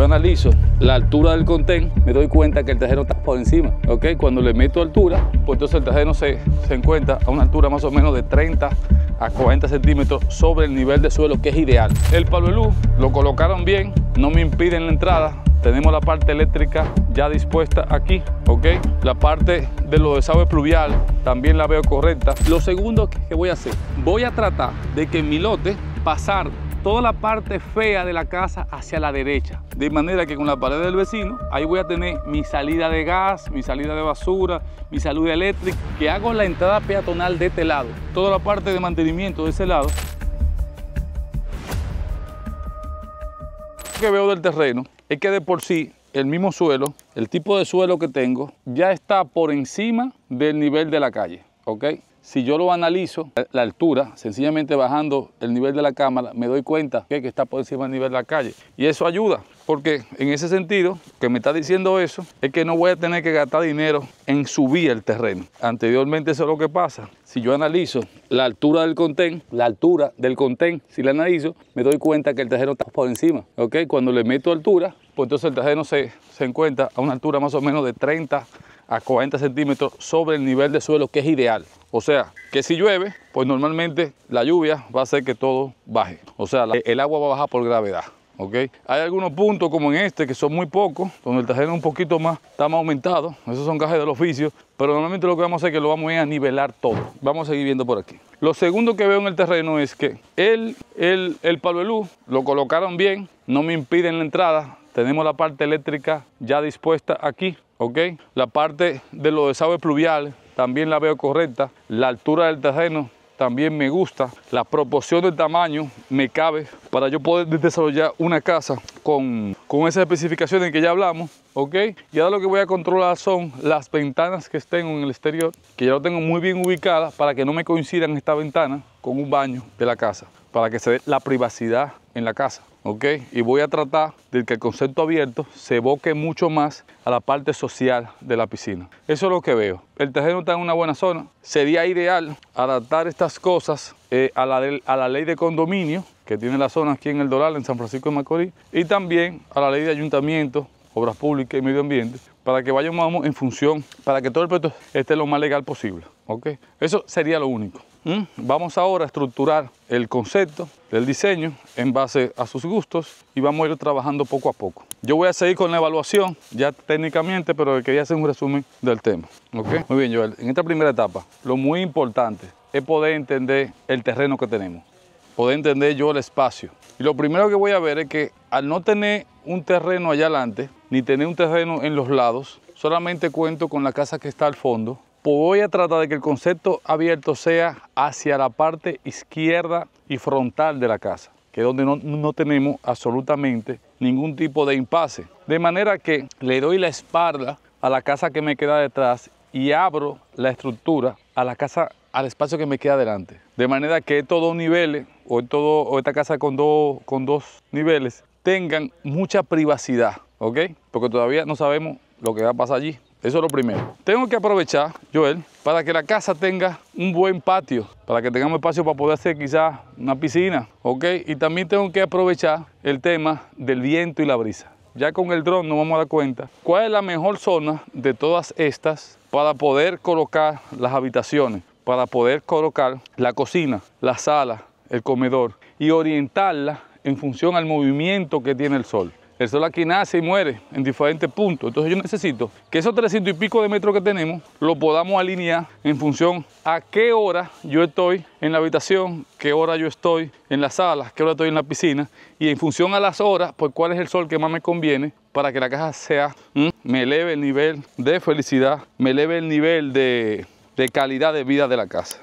yo analizo la altura del contén, me doy cuenta que el tejero está por encima. ¿ok? Cuando le meto altura, pues entonces el tajero se, se encuentra a una altura más o menos de 30 a 40 centímetros sobre el nivel de suelo, que es ideal. El palo de lo colocaron bien, no me impiden la entrada. Tenemos la parte eléctrica ya dispuesta aquí, ¿ok? La parte de lo de desagüe pluvial también la veo correcta. Lo segundo que voy a hacer, voy a tratar de que mi lote pasar toda la parte fea de la casa hacia la derecha. De manera que con la pared del vecino, ahí voy a tener mi salida de gas, mi salida de basura, mi salida eléctrica, que hago la entrada peatonal de este lado. Toda la parte de mantenimiento de ese lado. Lo que veo del terreno es que de por sí el mismo suelo, el tipo de suelo que tengo, ya está por encima del nivel de la calle. ¿ok? Si yo lo analizo, eh, la altura, sencillamente bajando el nivel de la cámara, me doy cuenta que está por encima del nivel de la calle. Y eso ayuda, porque en ese sentido, que me está diciendo eso, es que no voy a tener que gastar dinero en subir el terreno. Anteriormente eso es lo que pasa. Si yo analizo la altura del contén, la altura del contén, si la analizo, me doy cuenta que el terreno está por encima. ¿ok? Cuando le meto altura, pues entonces el terreno se, se encuentra a una altura más o menos de 30 a 40 centímetros sobre el nivel de suelo que es ideal. O sea, que si llueve, pues normalmente la lluvia va a hacer que todo baje. O sea, el agua va a bajar por gravedad. Hay algunos puntos como en este que son muy pocos, donde el terreno un poquito más está más aumentado, esos son cajes del oficio, pero normalmente lo que vamos a hacer es que lo vamos a, nivelar todo. Vamos a seguir viendo por aquí. Lo segundo que veo en el terreno es que el, el, el palo lo colocaron bien, no me impiden la entrada, tenemos la parte eléctrica ya dispuesta aquí, ¿ok? La parte de lo desagüe pluvial también la veo correcta. La altura del terreno también me gusta. La proporción del tamaño me cabe para yo poder desarrollar una casa con, con esas especificaciones que ya hablamos, ¿ok? Y ahora lo que voy a controlar son las ventanas que estén en el exterior, que ya lo tengo muy bien ubicadas para que no me coincidan esta ventana con un baño de la casa, para que se dé la privacidad en la casa, ¿ok? Y voy a tratar de que el concepto abierto se evoque mucho más a la parte social de la piscina. Eso es lo que veo. El terreno está en una buena zona. Sería ideal adaptar estas cosas eh, a, la a la ley de condominio que tiene la zona aquí en el Doral, en San Francisco de Macorís, y también a la ley de ayuntamiento, obras públicas y medio ambiente, para que vayamos en función, para que todo el proyecto esté lo más legal posible, ¿ok? Eso sería lo único. Mm, vamos ahora a estructurar el concepto del diseño en base a sus gustos y vamos a ir trabajando poco a poco. Yo voy a seguir con la evaluación ya técnicamente, pero quería hacer un resumen del tema. Muy bien, Joel. En esta primera etapa, lo muy importante es poder entender el terreno que tenemos, poder entender yo el espacio. Y lo primero que voy a ver es que al no tener un terreno allá adelante, ni tener un terreno en los lados, solamente cuento con la casa que está al fondo voy a tratar de que el concepto abierto sea hacia la parte izquierda y frontal de la casa, que es donde no, tenemos absolutamente ningún tipo de impasse. De manera que le doy la espalda a la casa que me queda detrás y abro la estructura a la casa, al espacio que me queda delante. De manera que estos dos niveles, o, todo, esta casa con, con dos niveles, tengan mucha privacidad, ¿ok? Porque todavía no sabemos lo que va a pasar allí. Eso es lo primero. Tengo que aprovechar, Joel, para que la casa tenga un buen patio, para que tengamos espacio para poder hacer quizás una piscina, ¿ok? Y también tengo que aprovechar el tema del viento y la brisa. Ya con el dron nos vamos a dar cuenta cuál es la mejor zona de todas estas para poder colocar las habitaciones, para poder colocar la cocina, la sala, el comedor y orientarla en función al movimiento que tiene el sol. El sol aquí nace y muere en diferentes puntos. Entonces yo necesito que esos 300 y pico de metros que tenemos lo podamos alinear en función a qué hora yo estoy en la habitación, qué hora yo estoy en la sala, qué hora estoy en la piscina y en función a las horas, pues cuál es el sol que más me conviene para que la casa sea, mm, me eleve el nivel de felicidad, me eleve el nivel de, calidad de vida de la casa.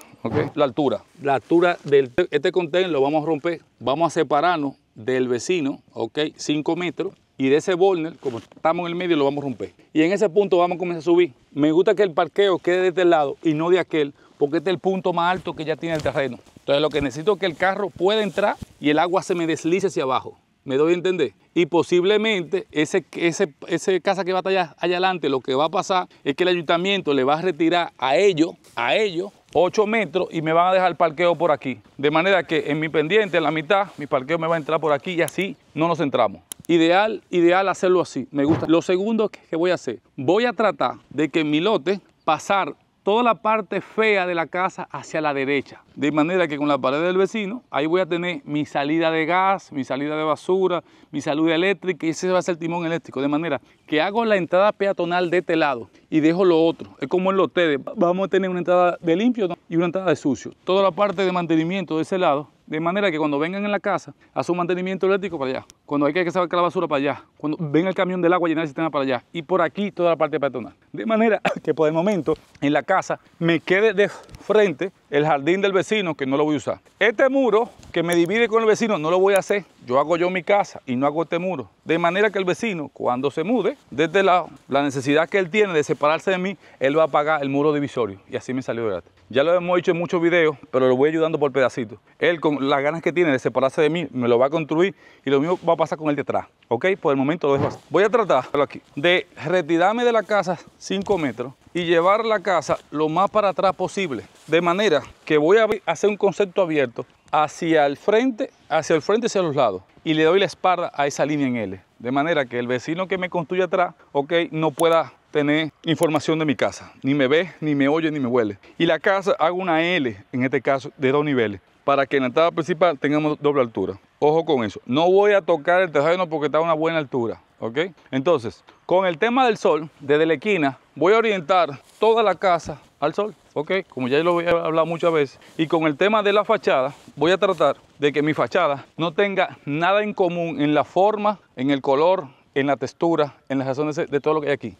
La altura. La altura del este contenedor lo vamos a romper. Vamos a separarnos del vecino, ok, 5 metros, y de ese borner, como estamos en el medio, lo vamos a romper. Y en ese punto vamos a comenzar a subir. Me gusta que el parqueo quede de este lado y no de aquel, porque este es el punto más alto que ya tiene el terreno. Entonces lo que necesito es que el carro pueda entrar y el agua se me deslice hacia abajo me doy a entender. Y posiblemente ese, ese, ese casa que va a allá, allá adelante, lo que va a pasar es que el ayuntamiento le va a retirar a ellos, a ellos, 8 metros y me van a dejar el parqueo por aquí. De manera que en mi pendiente, en la mitad, mi parqueo me va a entrar por aquí y así no nos entramos. Ideal, ideal hacerlo así, me gusta. Lo segundo que voy a hacer, voy a tratar de que mi lote pasar toda la parte fea de la casa hacia la derecha. De manera que con la pared del vecino, ahí voy a tener mi salida de gas, mi salida de basura, mi salida eléctrica y ese va a ser el timón eléctrico. De manera que hago la entrada peatonal de este lado y dejo lo otro. Es como en los hoteles, vamos a tener una entrada de limpio y una entrada de sucio. Toda la parte de mantenimiento de ese lado de manera que cuando vengan en la casa, hacen un mantenimiento eléctrico para allá. Cuando hay que sacar la basura para allá. Cuando venga el camión del agua llenar el sistema para allá. Y por aquí toda la parte peatonal. De manera que por el momento en la casa me quede de frente el jardín del vecino que no lo voy a usar. Este muro que me divide con el vecino no lo voy a hacer. Yo hago yo mi casa y no hago este muro. De manera que el vecino cuando se mude, desde este la, la necesidad que él tiene de separarse de mí, él va a pagar el muro divisorio. Y así me salió gratis. Ya lo hemos hecho en muchos videos, pero lo voy ayudando por pedacitos. Él con las ganas que tiene de separarse de mí, me lo va a construir y lo mismo va a pasar con él detrás. ¿Ok? Por el momento lo dejo así. Voy a tratar aquí, de retirarme de la casa 5 metros y llevar la casa lo más para atrás posible. De manera que voy a hacer un concepto abierto hacia el frente, hacia el frente y hacia los lados. Y le doy la espalda a esa línea en L. De manera que el vecino que me construye atrás, ok, no pueda tener información de mi casa. Ni me ve, ni me oye, ni me huele. Y la casa hago una L, en este caso, de dos niveles, para que en la entrada principal tengamos doble altura. Ojo con eso. No voy a tocar el terreno porque está a una buena altura. ¿Ok? Entonces, con el tema del sol, desde la esquina, voy a orientar toda la casa al sol. ¿Ok? Como ya lo he hablado muchas veces. Y con el tema de la fachada, voy a tratar de que mi fachada no tenga nada en común en la forma, en el color, en la textura, en las razones de todo lo que hay aquí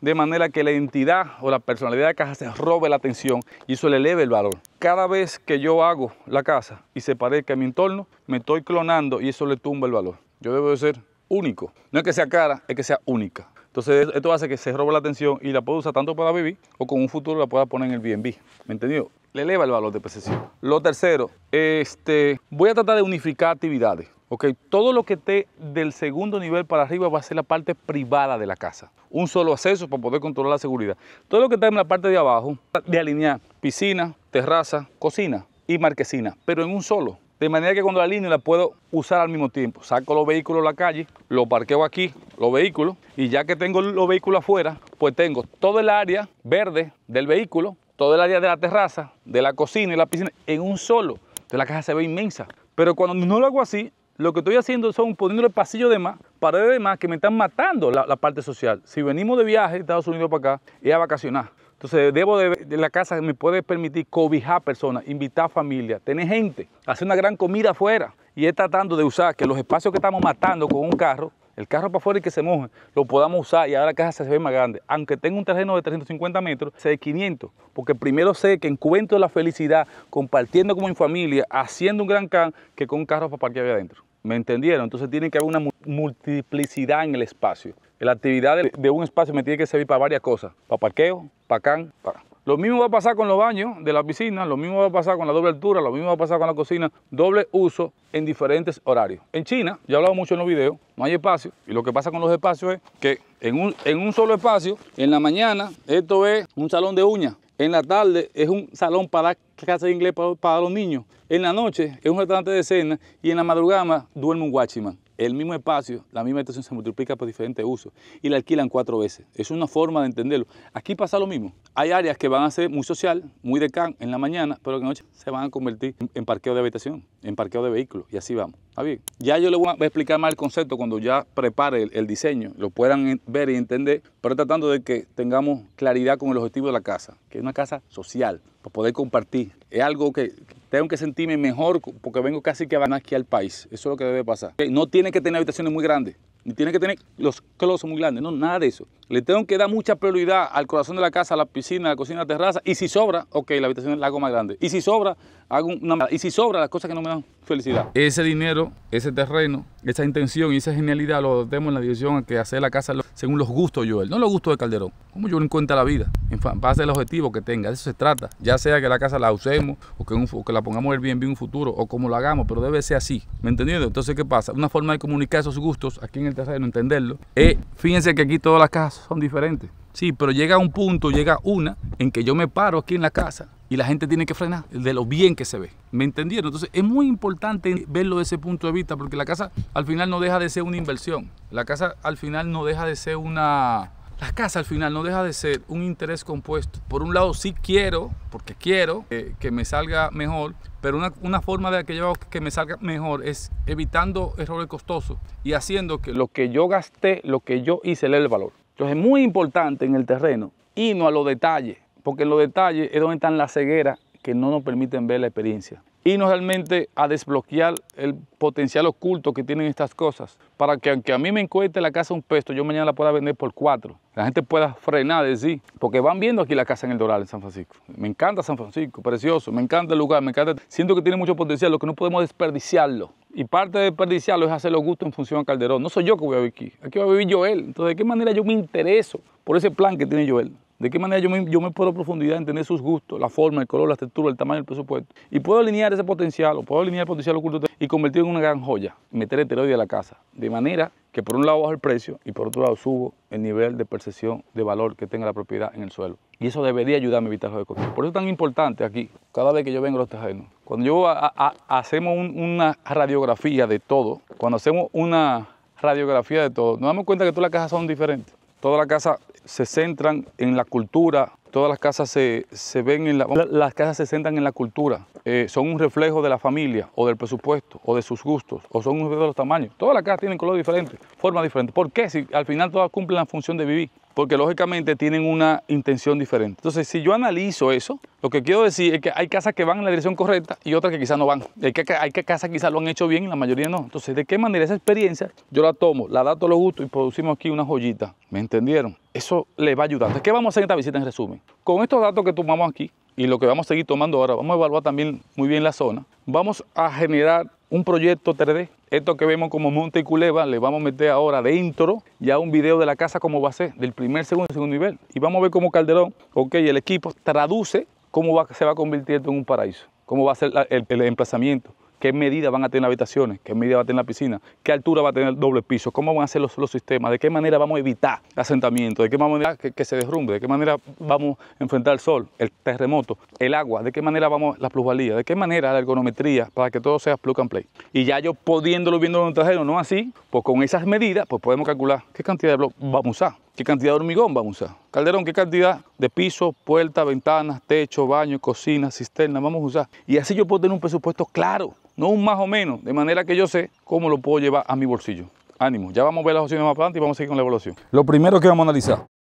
de manera que la entidad o la personalidad de casa se robe la atención y eso le eleve el valor. Cada vez que yo hago la casa y se parezca a mi entorno, me estoy clonando y eso le tumba el valor. Yo debo de ser único. No es que sea cara, es que sea única. Entonces esto hace que se robe la atención y la pueda usar tanto para vivir o con un futuro la pueda poner en el B&B, ¿Me entendió? Le eleva el valor de percepción. Lo tercero, este, voy a tratar de unificar actividades. Ok, todo lo que esté del segundo nivel para arriba va a ser la parte privada de la casa. Un solo acceso para poder controlar la seguridad. Todo lo que está en la parte de abajo, de alinear piscina, terraza, cocina y marquesina, pero en un solo. De manera que cuando la alineo la puedo usar al mismo tiempo. Saco los vehículos a la calle, los parqueo aquí, los vehículos. Y ya que tengo los vehículos afuera, pues tengo todo el área verde del vehículo, todo el área de la terraza, de la cocina y la piscina en un solo. Entonces la casa se ve inmensa. Pero cuando no lo hago así, lo que estoy haciendo son poniendo el pasillo de más, paredes de más que me están matando la, parte social. Si venimos de viaje de Estados Unidos para acá, es a vacacionar. Entonces, debo de, ver la casa me puede permitir cobijar personas, invitar familia, tener gente, hacer una gran comida afuera. Y es tratando de usar que los espacios que estamos matando con un carro el carro para afuera y que se moje, lo podamos usar y ahora la caja se ve más grande. Aunque tenga un terreno de 350 metros, se de 500, porque primero sé que encuentro la felicidad compartiendo como mi familia, haciendo un gran can, que con un carro para parquear adentro. ¿Me entendieron? Entonces tiene que haber una multiplicidad en el espacio. La actividad de, de un espacio me tiene que servir para varias cosas, para parqueo, para can, para... Lo mismo va a pasar con los baños de la piscina, lo mismo va a pasar con la doble altura, lo mismo va a pasar con la cocina, doble uso en diferentes horarios. En China, ya he hablado mucho en los videos, no hay espacio y lo que pasa con los espacios es que en un, en un solo espacio, en la mañana esto es un salón de uñas, en la tarde es un salón para clase de inglés para, para, los niños, en la noche es un restaurante de cena y en la madrugada duerme un guachimán el mismo espacio, la misma habitación se multiplica por diferentes usos y la alquilan cuatro veces. Es una forma de entenderlo. Aquí pasa lo mismo. Hay áreas que van a ser muy social, muy de can en la mañana, pero que en la noche se van a convertir en parqueo de habitación, en parqueo de vehículos y así vamos. Está bien. Ya yo le voy a explicar más el concepto cuando ya prepare el, diseño, lo puedan ver y entender, pero tratando de que tengamos claridad con el objetivo de la casa, que es una casa social, para poder compartir. Es algo que tengo que sentirme mejor porque vengo casi que van aquí al país. Eso es lo que debe pasar. No tiene que tener habitaciones muy grandes, ni tiene que tener los closets muy grandes, no, nada de eso. Le tengo que dar mucha prioridad al corazón de la casa, a la piscina, a la cocina, a la terraza. Y si sobra, ok, la habitación es la hago más grande. Y si sobra, hago una... Y si sobra, las cosas que no me dan felicidad. Ese dinero, ese terreno, esa intención y esa genialidad lo demos en la dirección a que hacer la casa según los gustos Joel, no los gustos de Calderón. Como Joel encuentra la vida, en base al objetivo que tenga, de eso se trata. Ya sea que la casa la usemos o que, la pongamos el bien en un futuro o como lo hagamos, pero debe ser así. ¿Me entendiendo? Entonces, ¿qué pasa? Una forma de comunicar esos gustos aquí en el terreno, entenderlo. es fíjense que aquí todas las casas son diferentes. Sí, pero llega un punto, llega una, en que yo me paro aquí en la casa y la gente tiene que frenar de lo bien que se ve. ¿Me entendieron? Entonces es muy importante verlo desde ese punto de vista porque la casa al final no deja de ser una inversión. La casa al final no deja de ser una... La casa al final no deja de ser un interés compuesto. Por un lado sí quiero, porque quiero eh, que me salga mejor, pero una, forma de que que me salga mejor es evitando errores costosos y haciendo que lo que yo gasté, lo que yo hice, le dé el valor. Entonces es muy importante en el terreno y no a los detalles, porque los detalles es donde están las cegueras que no nos permiten ver la experiencia y no realmente a desbloquear el potencial oculto que tienen estas cosas. Para que aunque a mí me encuentre la casa un pesto, yo mañana la pueda vender por cuatro. La gente pueda frenar, sí porque van viendo aquí la casa en el Doral, en San Francisco. Me encanta San Francisco, precioso, me encanta el lugar, me encanta. Siento que tiene mucho potencial, lo que no podemos desperdiciarlo. Y parte de desperdiciarlo es hacerlo gusto en función a Calderón. No soy yo que voy a vivir aquí, aquí va a vivir Joel. Entonces, ¿de qué manera yo me intereso por ese plan que tiene Joel? ¿De qué manera yo me, yo puedo profundidad entender sus gustos, la forma, el color, la textura, el tamaño, el presupuesto? Y puedo alinear ese potencial, o puedo alinear el potencial oculto y convertirlo en una gran joya, meter heteroide a la casa. De manera que por un lado bajo el precio y por otro lado subo el nivel de percepción de valor que tenga la propiedad en el suelo. Y eso debería ayudarme a evitar los costos. Por eso es tan importante aquí, cada vez que yo vengo a los terrenos, cuando yo hacemos una radiografía de todo, cuando hacemos una radiografía de todo, nos damos cuenta que todas las cajas son diferentes. Todas las casas se centran en la cultura, todas las casas se, ven en la, las casas se centran en la cultura, eh, son un reflejo de la familia o del presupuesto o de sus gustos o son un reflejo de los tamaños. Todas las casas tienen color diferente, forma diferente. ¿Por qué? Si al final todas cumplen la función de vivir porque lógicamente tienen una intención diferente. Entonces, si yo analizo eso, lo que quiero decir es que hay casas que van en la dirección correcta y otras que quizás no van. Hay, que, hay que casas quizás lo han hecho bien y la mayoría no. Entonces, ¿de qué manera esa experiencia yo la tomo, la dato lo gusto y producimos aquí una joyita? ¿Me entendieron? Eso les va a ayudar. Entonces, ¿qué vamos a hacer en esta visita en resumen? Con estos datos que tomamos aquí, y lo que vamos a seguir tomando ahora, vamos a evaluar también muy bien la zona. Vamos a generar un proyecto 3D. Esto que vemos como monte y culeba, le vamos a meter ahora dentro ya un video de la casa como va a ser, del primer, segundo y segundo nivel. Y vamos a ver cómo Calderón, ok, el equipo traduce cómo va, se va convirtiendo en un paraíso, cómo va a ser el emplazamiento qué medida van a tener las habitaciones, qué medida va a tener la piscina, qué altura va a tener el doble piso, cómo van a ser los, sistemas, de qué manera vamos a evitar asentamiento, de qué manera que, se derrumbe, de qué manera vamos a enfrentar el sol, el terremoto, el agua, de qué manera vamos la plusvalía, de qué manera la ergonometría para que todo sea plug and play. Y ya yo pudiéndolo viendo en el trajero, no así, pues con esas medidas pues podemos calcular qué cantidad de bloques vamos a usar, qué cantidad de hormigón vamos a usar. Calderón, qué cantidad de piso, puerta, ventanas, techo, baño, cocina, cisterna vamos a usar. Y así yo puedo tener un presupuesto claro no un más o menos, de manera que yo sé cómo lo puedo llevar a mi bolsillo. Ánimo, ya vamos a ver las opciones más adelante y vamos a seguir con la evaluación. Lo primero que vamos a analizar,